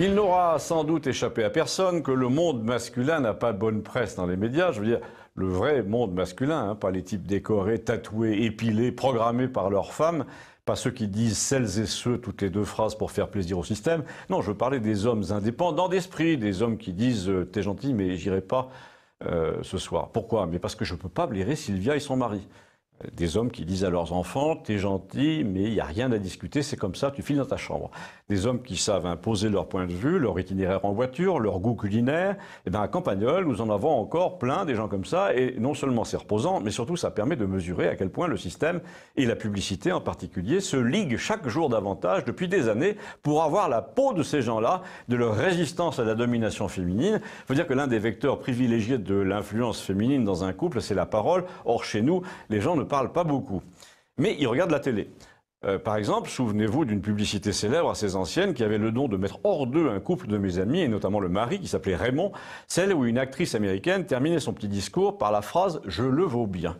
Il n'aura sans doute échappé à personne que le monde masculin n'a pas de bonne presse dans les médias. Je veux dire, le vrai monde masculin, hein, pas les types décorés, tatoués, épilés, programmés par leurs femmes, pas ceux qui disent celles et ceux toutes les deux phrases pour faire plaisir au système. Non, je veux parler des hommes indépendants d'esprit, des hommes qui disent euh, t'es gentil mais j'irai pas euh, ce soir. Pourquoi Mais parce que je peux pas blairer Sylvia et son mari. Des hommes qui disent à leurs enfants, t'es gentil, mais il n'y a rien à discuter, c'est comme ça, tu files dans ta chambre. Des hommes qui savent imposer leur point de vue, leur itinéraire en voiture, leur goût culinaire. et eh bien, à Campagnol, nous en avons encore plein des gens comme ça, et non seulement c'est reposant, mais surtout ça permet de mesurer à quel point le système, et la publicité en particulier, se liguent chaque jour davantage depuis des années pour avoir la peau de ces gens-là, de leur résistance à la domination féminine. Il faut dire que l'un des vecteurs privilégiés de l'influence féminine dans un couple, c'est la parole. Or, chez nous, les gens ne ne parle pas beaucoup. Mais il regarde la télé. Euh, par exemple, souvenez-vous d'une publicité célèbre assez ancienne qui avait le don de mettre hors d'eux un couple de mes amis, et notamment le mari qui s'appelait Raymond, celle où une actrice américaine terminait son petit discours par la phrase ⁇ Je le vaux bien ⁇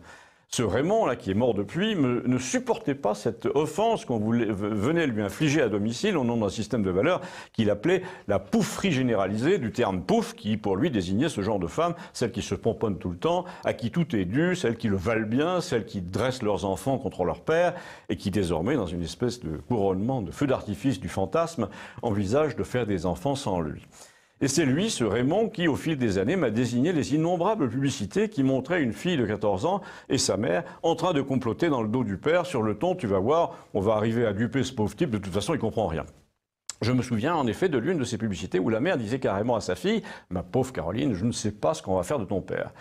ce Raymond, là, qui est mort depuis, ne supportait pas cette offense qu'on venait lui infliger à domicile au nom d'un système de valeurs qu'il appelait la poufferie généralisée, du terme pouf, qui pour lui désignait ce genre de femme, celle qui se pomponne tout le temps, à qui tout est dû, celle qui le valent bien, celle qui dresse leurs enfants contre leur père, et qui désormais, dans une espèce de couronnement de feu d'artifice du fantasme, envisage de faire des enfants sans lui. Et c'est lui, ce Raymond, qui, au fil des années, m'a désigné les innombrables publicités qui montraient une fille de 14 ans et sa mère en train de comploter dans le dos du père sur le ton, tu vas voir, on va arriver à duper ce pauvre type, de toute façon, il comprend rien. Je me souviens en effet de l'une de ces publicités où la mère disait carrément à sa fille, ma pauvre Caroline, je ne sais pas ce qu'on va faire de ton père.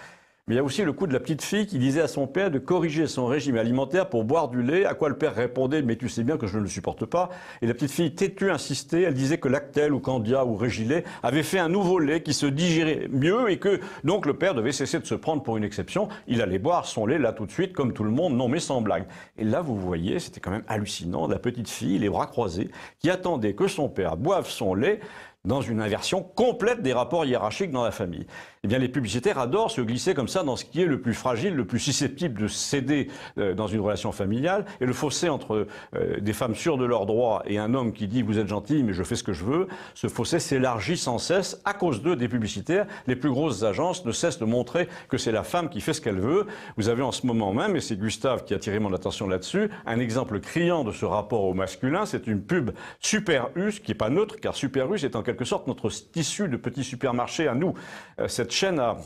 Mais il y a aussi le coup de la petite fille qui disait à son père de corriger son régime alimentaire pour boire du lait, à quoi le père répondait Mais tu sais bien que je ne le supporte pas. Et la petite fille têtue insistait, elle disait que Lactel ou Candia ou Régilet avait fait un nouveau lait qui se digérait mieux et que donc le père devait cesser de se prendre pour une exception. Il allait boire son lait là tout de suite, comme tout le monde, non mais sans blague. Et là, vous voyez, c'était quand même hallucinant, la petite fille, les bras croisés, qui attendait que son père boive son lait dans une inversion complète des rapports hiérarchiques dans la famille. Eh bien, les publicitaires adorent se glisser comme ça dans ce qui est le plus fragile, le plus susceptible de céder euh, dans une relation familiale. Et le fossé entre euh, des femmes sûres de leurs droits et un homme qui dit vous êtes gentil, mais je fais ce que je veux, ce fossé s'élargit sans cesse à cause d'eux, des publicitaires. Les plus grosses agences ne cessent de montrer que c'est la femme qui fait ce qu'elle veut. Vous avez en ce moment même, et c'est Gustave qui a tiré mon attention là-dessus, un exemple criant de ce rapport au masculin. C'est une pub Super us qui n'est pas neutre, car Super U est en quelque quelque sorte notre tissu de petits supermarchés à nous. Euh, cette chaîne a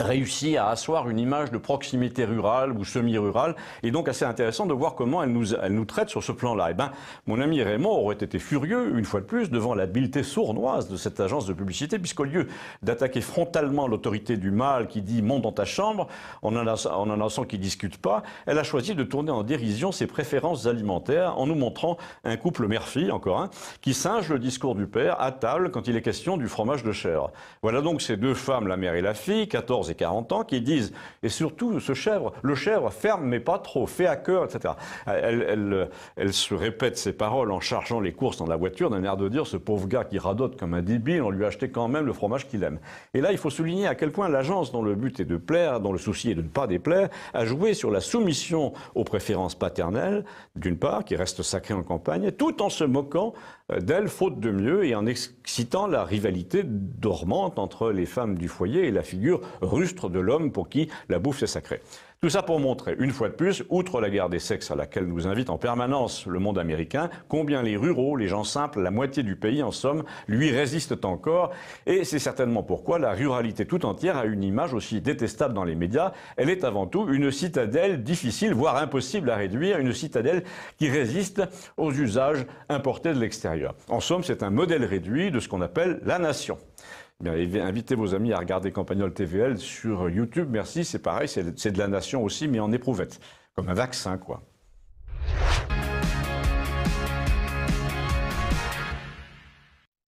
réussi à asseoir une image de proximité rurale ou semi-rurale, et donc assez intéressant de voir comment elle nous, elle nous traite sur ce plan-là. Eh ben, mon ami Raymond aurait été furieux, une fois de plus, devant l'habileté sournoise de cette agence de publicité, puisqu'au lieu d'attaquer frontalement l'autorité du mâle qui dit « monte dans ta chambre », en annonçant qu'il ne discute pas, elle a choisi de tourner en dérision ses préférences alimentaires en nous montrant un couple mère-fille, encore un, qui singe le discours du père à table quand il est question du fromage de chair. Voilà donc ces deux femmes, la mère et la fille, 14 et 40 ans qui disent, et surtout ce chèvre, le chèvre ferme mais pas trop, fait à cœur, etc. Elle, se répète ses paroles en chargeant les courses dans la voiture d'un air de dire, ce pauvre gars qui radote comme un débile, on lui a acheté quand même le fromage qu'il aime. Et là, il faut souligner à quel point l'agence, dont le but est de plaire, dont le souci est de ne pas déplaire, a joué sur la soumission aux préférences paternelles, d'une part, qui reste sacrée en campagne, tout en se moquant euh, d'elle, faute de mieux, et en excitant la rivalité dormante entre les femmes du foyer et la figure rustre de l'homme pour qui la bouffe est sacrée. Tout ça pour montrer, une fois de plus, outre la guerre des sexes à laquelle nous invite en permanence le monde américain, combien les ruraux, les gens simples, la moitié du pays en somme, lui résistent encore. Et c'est certainement pourquoi la ruralité tout entière a une image aussi détestable dans les médias. Elle est avant tout une citadelle difficile, voire impossible à réduire, une citadelle qui résiste aux usages importés de l'extérieur. En somme, c'est un modèle réduit de ce qu'on appelle la nation invitez vos amis à regarder Campagnol TVL sur euh, YouTube. Merci, c'est pareil, c'est de la nation aussi, mais en éprouvette, comme un vaccin, quoi.